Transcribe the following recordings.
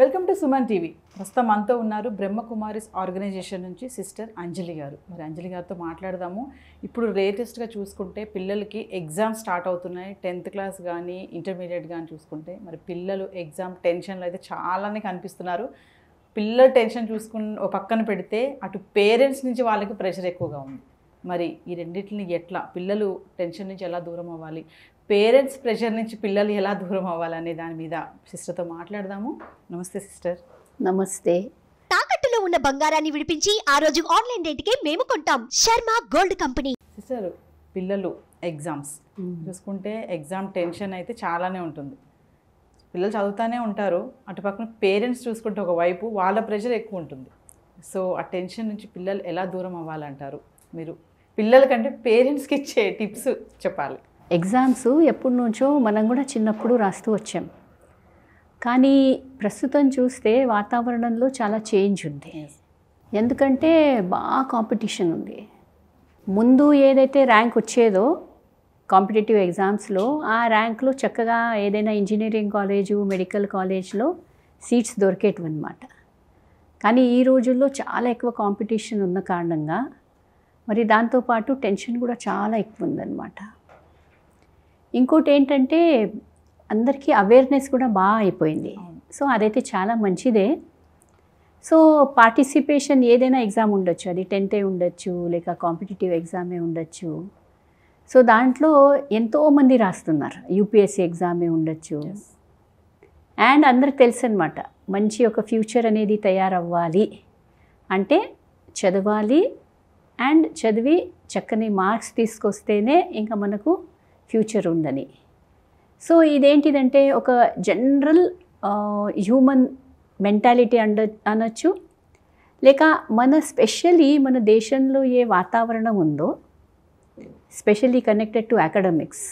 Welcome to Suman TV ప్రస్తుతం మనతో ఉన్నారు బ్రహ్మకుమారిస్ ఆర్గనైజేషన్ నుంచి సిస్టర్ అంజలి గారు మరి అంజలి గారితో మాట్లాడదాము ఇప్పుడు లేటెస్ట్గా చూసుకుంటే పిల్లలకి ఎగ్జామ్స్ స్టార్ట్ అవుతున్నాయి టెన్త్ క్లాస్ కానీ ఇంటర్మీడియట్ కానీ చూసుకుంటే మరి పిల్లలు ఎగ్జామ్ టెన్షన్లు అయితే చాలానే కనిపిస్తున్నారు పిల్లలు టెన్షన్ చూసుకుని పక్కన పెడితే అటు పేరెంట్స్ నుంచి వాళ్ళకి ప్రెషర్ ఎక్కువగా ఉంది మరి ఈ రెండింటిని ఎట్లా పిల్లలు టెన్షన్ నుంచి ఎలా దూరం అవ్వాలి పేరెంట్స్ ప్రెషర్ నుంచి పిల్లలు ఎలా దూరం అవ్వాలనే దాని మీద సిస్టర్తో మాట్లాడదాము నమస్తే సిస్టర్ నమస్తే తాకట్టులో ఉన్న బంగారాన్ని విడిపించి ఆ రోజు ఆన్లైన్ రేటుకే మేము కొంటాం శర్మ గోల్డ్ కంపెనీ సిస్టర్ పిల్లలు ఎగ్జామ్స్ చూసుకుంటే ఎగ్జామ్ టెన్షన్ అయితే చాలానే ఉంటుంది పిల్లలు చదువుతూనే ఉంటారు అటుపక్కన పేరెంట్స్ చూసుకుంటే ఒకవైపు వాళ్ళ ప్రెషర్ ఎక్కువ ఉంటుంది సో ఆ టెన్షన్ నుంచి పిల్లలు ఎలా దూరం అవ్వాలంటారు మీరు పిల్లలకంటే పేరెంట్స్కి ఇచ్చే టిప్స్ చెప్పాలి ఎగ్జామ్స్ ఎప్పటి నుంచో మనం కూడా చిన్నప్పుడు రాస్తూ వచ్చాం కానీ ప్రస్తుతం చూస్తే వాతావరణంలో చాలా చేంజ్ ఉంది ఎందుకంటే బాగా కాంపిటీషన్ ఉంది ముందు ఏదైతే ర్యాంక్ వచ్చేదో కాంపిటేటివ్ ఎగ్జామ్స్లో ఆ ర్యాంక్లో చక్కగా ఏదైనా ఇంజనీరింగ్ కాలేజు మెడికల్ కాలేజ్లో సీట్స్ దొరికేటివన్నమాట కానీ ఈ రోజుల్లో చాలా ఎక్కువ కాంపిటీషన్ ఉన్న కారణంగా మరి దాంతోపాటు టెన్షన్ కూడా చాలా ఎక్కువ ఉందన్నమాట ఇంకోటి ఏంటంటే అందరికీ అవేర్నెస్ కూడా బాగా అయిపోయింది సో అదైతే చాలా మంచిదే సో పార్టిసిపేషన్ ఏదైనా ఎగ్జామ్ ఉండొచ్చు అది టెన్తే ఉండొచ్చు లేక కాంపిటేటివ్ ఎగ్జామే ఉండొచ్చు సో దాంట్లో ఎంతోమంది రాస్తున్నారు యూపీఎస్సీ ఎగ్జామే ఉండొచ్చు అండ్ అందరికి తెలుసు అనమాట మంచి ఒక ఫ్యూచర్ అనేది తయారవ్వాలి అంటే చదవాలి అండ్ చదివి చక్కని మార్క్స్ తీసుకొస్తేనే ఇంకా మనకు ఫ్యూచర్ ఉందని సో ఇదేంటిదంటే ఒక జనరల్ హ్యూమన్ మెంటాలిటీ అండ అనొచ్చు లేక మన స్పెషల్లీ మన దేశంలో ఏ వాతావరణం ఉందో specially connected to academics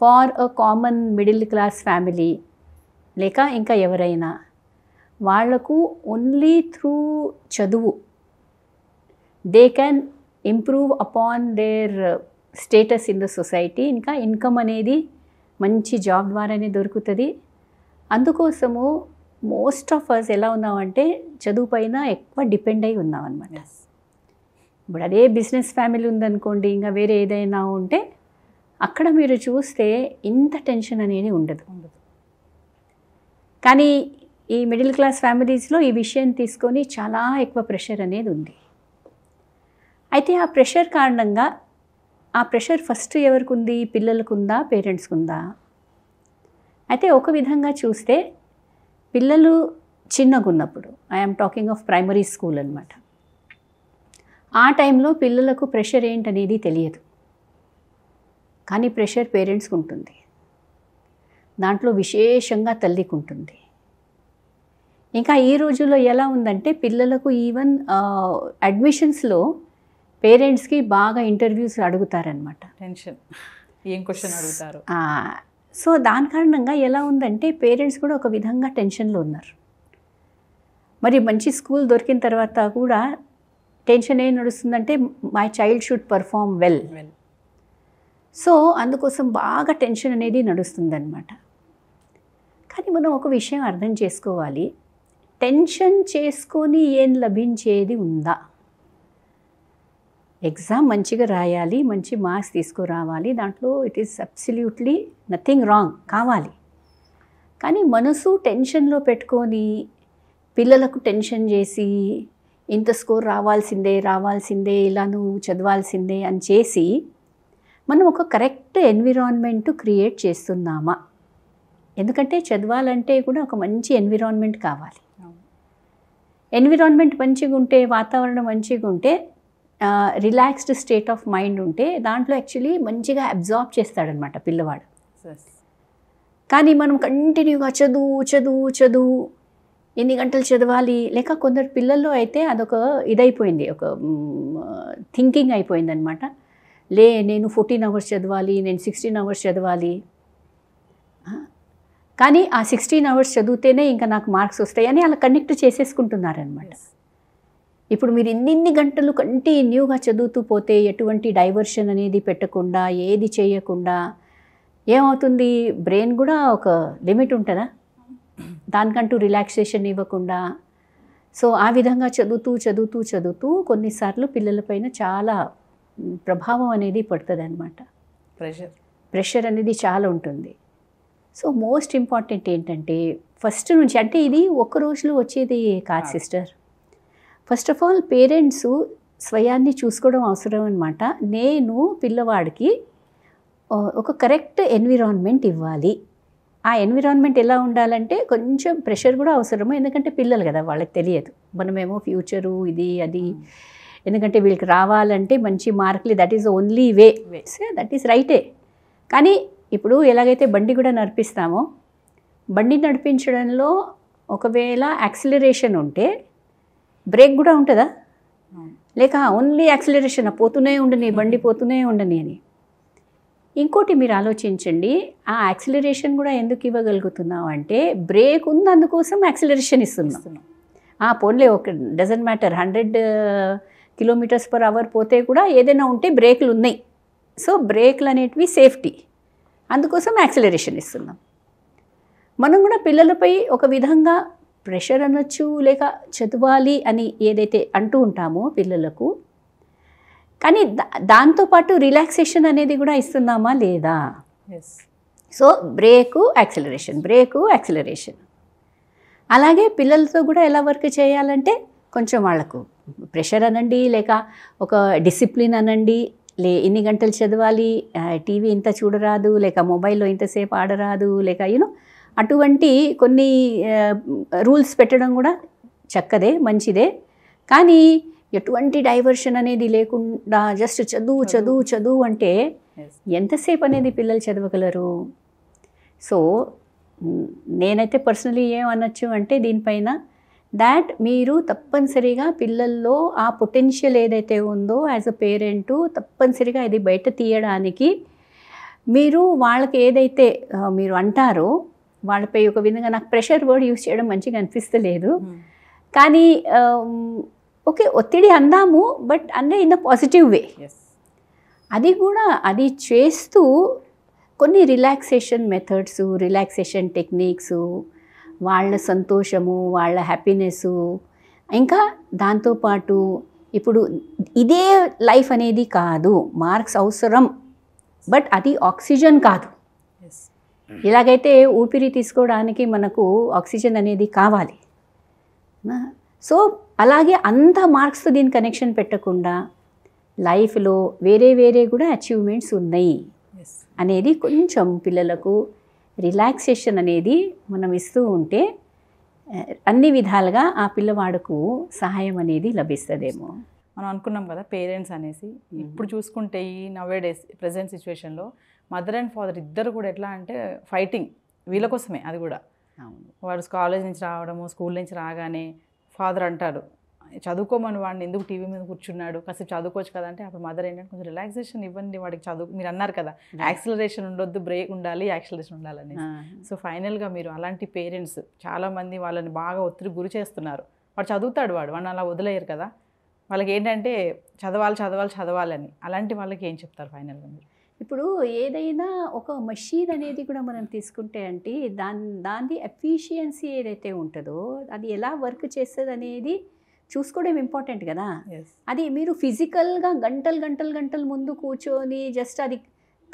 for a common middle class family లేక ఇంకా ఎవరైనా వాళ్లకు ఓన్లీ త్రూ చదువు they can improve upon their status in the society ఇంకా ఇన్కమ్ అనేది మంచి జాబ్ ద్వారానే దొరుకుతుంది అందుకోసము మోస్ట్ ఆఫ్ అస్ ఎలా ఉన్నామంటే చదువు పైన ఎక్కువ డిపెండ్ అయి ఉన్నాం అనమాట ఇప్పుడు అదే బిజినెస్ ఫ్యామిలీ ఉందనుకోండి ఇంకా వేరే ఏదైనా ఉంటే అక్కడ మీరు చూస్తే ఇంత టెన్షన్ అనేది ఉండదు కానీ ఈ మిడిల్ క్లాస్ ఫ్యామిలీస్లో ఈ విషయం తీసుకొని చాలా ఎక్కువ ప్రెషర్ అనేది ఉంది అయితే ఆ ప్రెషర్ కారణంగా ఆ ప్రెషర్ ఫస్ట్ ఎవరికి ఉంది పిల్లలకు ఉందా పేరెంట్స్కి ఉందా అయితే ఒక విధంగా చూస్తే పిల్లలు చిన్నగా ఉన్నప్పుడు I'm talking of primary school అనమాట ఆ టైంలో పిల్లలకు ప్రెషర్ ఏంటనేది తెలియదు కానీ ప్రెషర్ పేరెంట్స్కి ఉంటుంది దాంట్లో విశేషంగా తల్లికి ఉంటుంది ఇంకా ఈ రోజుల్లో ఎలా ఉందంటే పిల్లలకు ఈవెన్ అడ్మిషన్స్లో పేరెంట్స్కి బాగా ఇంటర్వ్యూస్ అడుగుతారనమాట టెన్షన్ ఏం క్వశ్చన్ అడుగుతారు సో దాని కారణంగా ఎలా ఉందంటే పేరెంట్స్ కూడా ఒక విధంగా టెన్షన్లో ఉన్నారు మరి మంచి స్కూల్ దొరికిన తర్వాత కూడా టెన్షన్ ఏం నడుస్తుందంటే my child should perform well well so అందుకోసం బాగా టెన్షన్ అనేది అనమాట కానీ మనం ఒక విషయం అర్థం చేసుకోవాలి టెన్షన్ చేసుకొని ఏం లభించేది ఉందా ఎగ్జామ్ మంచిగా రాయాలి మంచి మార్క్స్ తీసుకురావాలి దాంట్లో it is absolutely nothing wrong కావాలి కానీ మనసు టెన్షన్లో పెట్టుకొని పిల్లలకు టెన్షన్ చేసి ఇంత స్కోర్ రావాల్సిందే రావాల్సిందే ఇలా నువ్వు చదవాల్సిందే అని చేసి మనం ఒక కరెక్ట్ ఎన్విరాన్మెంట్ క్రియేట్ చేస్తున్నామా ఎందుకంటే చదవాలంటే కూడా ఒక మంచి ఎన్విరాన్మెంట్ కావాలి ఎన్విరాన్మెంట్ మంచిగా ఉంటే వాతావరణం మంచిగా ఉంటే రిలాక్స్డ్ స్టేట్ ఆఫ్ మైండ్ ఉంటే దాంట్లో యాక్చువల్లీ మంచిగా అబ్జార్బ్ చేస్తాడనమాట పిల్లవాడు కానీ మనం కంటిన్యూగా చదువు చదువు చదువు ఎన్ని గంటలు చదవాలి లేక కొందరు పిల్లల్లో అయితే అదొక ఇదైపోయింది ఒక థింకింగ్ అయిపోయింది అనమాట లే నేను ఫోర్టీన్ అవర్స్ చదవాలి నేను సిక్స్టీన్ అవర్స్ చదవాలి కానీ ఆ సిక్స్టీన్ అవర్స్ చదివితేనే ఇంకా నాకు మార్క్స్ వస్తాయని అలా కనెక్ట్ చేసేసుకుంటున్నారనమాట ఇప్పుడు మీరు ఇన్నిన్ని గంటలు కంటిన్యూగా చదువుతూ పోతే ఎటువంటి డైవర్షన్ అనేది పెట్టకుండా ఏది చేయకుండా ఏమవుతుంది బ్రెయిన్ కూడా ఒక లిమిట్ ఉంటుందా దానికంటూ రిలాక్సేషన్ ఇవ్వకుండా సో ఆ విధంగా చదువుతూ చదువుతూ చదువుతూ కొన్నిసార్లు పిల్లలపైన చాలా ప్రభావం అనేది పడుతుంది అనమాట ప్రెషర్ ప్రెషర్ అనేది చాలా ఉంటుంది సో మోస్ట్ ఇంపార్టెంట్ ఏంటంటే ఫస్ట్ నుంచి అంటే ఇది ఒక్క రోజులో వచ్చేది కాదు sister first of all parents స్వయాన్ని చూసుకోవడం అవసరం అనమాట నేను పిల్లవాడికి ఒక కరెక్ట్ ఎన్విరాన్మెంట్ ఇవ్వాలి ఆ ఎన్విరాన్మెంట్ ఎలా ఉండాలంటే కొంచెం ప్రెషర్ కూడా అవసరము ఎందుకంటే పిల్లలు కదా వాళ్ళకి తెలియదు మనమేమో ఫ్యూచరు ఇది అది hmm. ఎందుకంటే వీళ్ళకి రావాలంటే మంచి మార్కులు that is only way ways that is రైటే కానీ ఇప్పుడు ఎలాగైతే బండి కూడా నడిపిస్తామో బండి నడిపించడంలో ఒకవేళ యాక్సిలరేషన్ ఉంటే బ్రేక్ కూడా ఉంటుందా లేక ఓన్లీ యాక్సిలరేషన్ పోతూనే ఉండని బండి hmm. పోతూనే ఉండని అని ఇంకోటి మీరు ఆలోచించండి ఆ యాక్సిలరేషన్ కూడా ఎందుకు ఇవ్వగలుగుతున్నాం అంటే బ్రేక్ ఉన్నందుకోసం యాక్సిలరేషన్ ఇస్తున్నాం ఆ పోన్లే okay doesn't matter hundred kilometres per hour పోతే కూడా ఏదైనా ఉంటే బ్రేకులు ఉన్నాయి సో బ్రేక్లు అనేటివి సేఫ్టీ అందుకోసం యాక్సిలరేషన్ ఇస్తున్నాం మనం కూడా పిల్లలపై ఒక విధంగా ప్రెషర్ అనొచ్చు లేక చదవాలి అని ఏదైతే అంటూ ఉంటామో పిల్లలకు కానీ దా దాంతోపాటు రిలాక్సేషన్ అనేది కూడా ఇస్తున్నామా లేదా so brake acceleration brake acceleration అలాగే పిల్లలతో కూడా ఎలా వర్క్ చేయాలంటే కొంచెం వాళ్ళకు ప్రెషర్ అనండి లేక ఒక డిసిప్లిన్ అనండి లే ఎన్ని గంటలు చదవాలి టీవీ ఇంత చూడరాదు లేక మొబైల్లో ఇంతసేపు ఆడరాదు లేక యూనో అటువంటి కొన్ని రూల్స్ పెట్టడం కూడా చక్కదే మంచిదే కానీ ఎటువంటి డైవర్షన్ అనేది లేకుండా జస్ట్ చదువు చదువు చదువు అంటే ఎంతసేపు అనేది పిల్లలు చదవగలరు సో నేనైతే పర్సనలీ ఏమనొచ్చు అంటే దీనిపైన దాట్ మీరు తప్పనిసరిగా పిల్లల్లో ఆ పొటెన్షియల్ ఏదైతే ఉందో యాజ్ అ పేరెంటు తప్పనిసరిగా ఇది బయట తీయడానికి మీరు వాళ్ళకి ఏదైతే మీరు అంటారో వాళ్ళపై ఒక విధంగా నాకు ప్రెషర్ వర్డ్ యూజ్ చేయడం మంచిగా అనిపిస్తలేదు hmm. కానీ um, ఓకే ఒత్తిడి అందాము బట్ అంటే ఇన్ ద పాజిటివ్ వే అది కూడా అది చేస్తూ కొన్ని రిలాక్సేషన్ మెథడ్స్ రిలాక్సేషన్ టెక్నిక్స్ వాళ్ళ సంతోషము వాళ్ళ హ్యాపీనెస్ ఇంకా దాంతోపాటు ఇప్పుడు ఇదే లైఫ్ అనేది కాదు మార్క్స్ అవసరం బట్ అది ఆక్సిజన్ కాదు Hmm. ఇలాగైతే ఊపిరి తీసుకోవడానికి మనకు ఆక్సిజన్ అనేది కావాలి సో అలాగే అంత మార్క్స్తో దీని కనెక్షన్ పెట్టకుండా లైఫ్లో వేరే వేరే కూడా అచీవ్మెంట్స్ ఉన్నాయి అనేది కొంచెం పిల్లలకు రిలాక్సేషన్ అనేది మనం ఇస్తూ ఉంటే అన్ని విధాలుగా ఆ పిల్లవాడుకు సహాయం అనేది లభిస్తుందేమో మనం అనుకున్నాం కదా పేరెంట్స్ అనేసి hmm. ఇప్పుడు చూసుకుంటే ఈ డేస్ ప్రజెంట్ సిచ్యువేషన్లో మదర్ అండ్ ఫాదర్ ఇద్దరు కూడా ఎట్లా అంటే ఫైటింగ్ వీళ్ళ hmm. కోసమే అది కూడా వాడు కాలేజ్ నుంచి రావడము స్కూల్ నుంచి రాగానే ఫాదర్ అంటారు చదువుకోమని వాడిని ఎందుకు టీవీ మీద కూర్చున్నాడు కాసేపు చదువుకోవచ్చు కదా అంటే అప్పుడు మదర్ ఏంటంటే కొంచెం రిలాక్సేషన్ ఇవ్వండి వాడికి చదువు మీరు అన్నారు కదా యాక్సిలరేషన్ ఉండొద్దు బ్రేక్ ఉండాలి యాక్సిలరేషన్ ఉండాలని సో ఫైనల్గా మీరు అలాంటి పేరెంట్స్ చాలామంది వాళ్ళని బాగా ఒత్తిడి గురి చేస్తున్నారు వాడు చదువుతాడు వాడు వాడిని అలా వదిలేయరు కదా వాళ్ళకి ఏంటంటే చదవాలి చదవాలి చదవాలని అలాంటి వాళ్ళకి ఏం చెప్తారు ఫైనల్గా మీరు ఇప్పుడు ఏదైనా ఒక మషీన్ అనేది కూడా మనం తీసుకుంటే అంటే దాని దాని ఎఫిషియన్సీ ఏదైతే ఉంటుందో అది ఎలా వర్క్ చేస్తుంది అనేది చూసుకోవడం ఇంపార్టెంట్ కదా అది మీరు ఫిజికల్గా గంటలు గంటలు గంటలు ముందు కూర్చొని జస్ట్ అది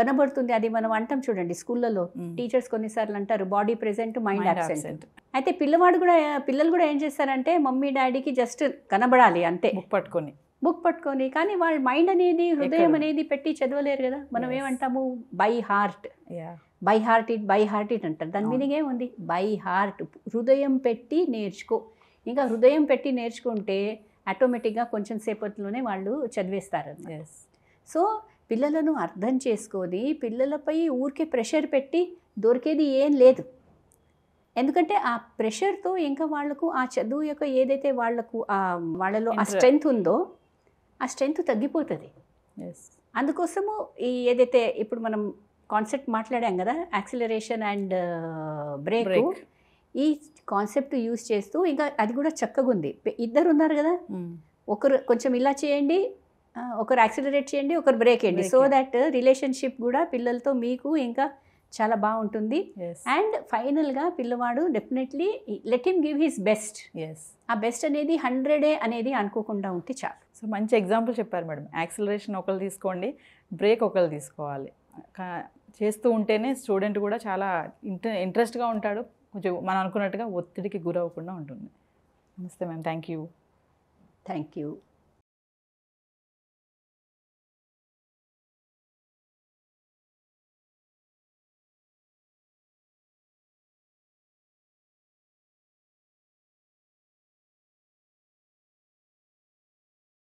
కనబడుతుంది అది మనం అంటాం చూడండి స్కూళ్ళలో టీచర్స్ కొన్నిసార్లు అంటారు బాడీ ప్రెసెంట్ మైండ్ అబ్సెంట్ అయితే పిల్లవాడు కూడా పిల్లలు కూడా ఏం చేస్తారంటే మమ్మీ డాడీకి జస్ట్ కనబడాలి అంతే పట్టుకొని బుక్ పట్టుకొని కానీ వాళ్ళ మైండ్ అనేది హృదయం అనేది పెట్టి చదవలేరు కదా మనం ఏమంటాము by heart by heart it by heart it అంటారు దాని మీనింగ్ ఏముంది బై హార్ట్ హృదయం పెట్టి నేర్చుకో ఇంకా హృదయం పెట్టి నేర్చుకుంటే ఆటోమేటిక్గా కొంచెం సేపట్లోనే వాళ్ళు చదివేస్తారు సో పిల్లలను అర్థం చేసుకొని పిల్లలపై ఊరికే ప్రెషర్ పెట్టి దొరికేది ఏం లేదు ఎందుకంటే ఆ ప్రెషర్తో ఇంకా వాళ్లకు ఆ చదువు యొక్క ఏదైతే వాళ్లకు వాళ్ళలో ఆ స్ట్రెంగ్త్ ఉందో ఆ స్ట్రెంగ్త్ తగ్గిపోతుంది అందుకోసము ఈ ఏదైతే ఇప్పుడు మనం కాన్సెప్ట్ మాట్లాడాం కదా యాక్సిలరేషన్ అండ్ బ్రేక్ ఈ కాన్సెప్ట్ యూజ్ చేస్తూ ఇంకా అది కూడా చక్కగా ఉంది ఇద్దరు ఉన్నారు కదా hmm. ఒకరు కొంచెం ఇలా చేయండి ఒకరు యాక్సిలరేట్ చేయండి ఒకరు బ్రేక్ వేయండి సో దట్ రిలేషన్షిప్ కూడా పిల్లలతో మీకు ఇంకా చాలా బాగుంటుంది అండ్ ఫైనల్గా పిల్లవాడు definitely let him give his best ఆ బెస్ట్ అనేది హండ్రెడే అనేది అనుకోకుండా ఉంటే చాలు సో మంచి ఎగ్జాంపుల్ చెప్పారు మేడం యాక్సిలరేషన్ ఒకరు తీసుకోండి బ్రేక్ ఒకరు తీసుకోవాలి చేస్తూ ఉంటేనే స్టూడెంట్ కూడా చాలా ఇంట్రెస్ట్గా ఉంటాడు కొంచెం మనం అనుకున్నట్టుగా ఒత్తిడికి గురవ్వకుండా ఉంటుంది నమస్తే ma'am thank you thank you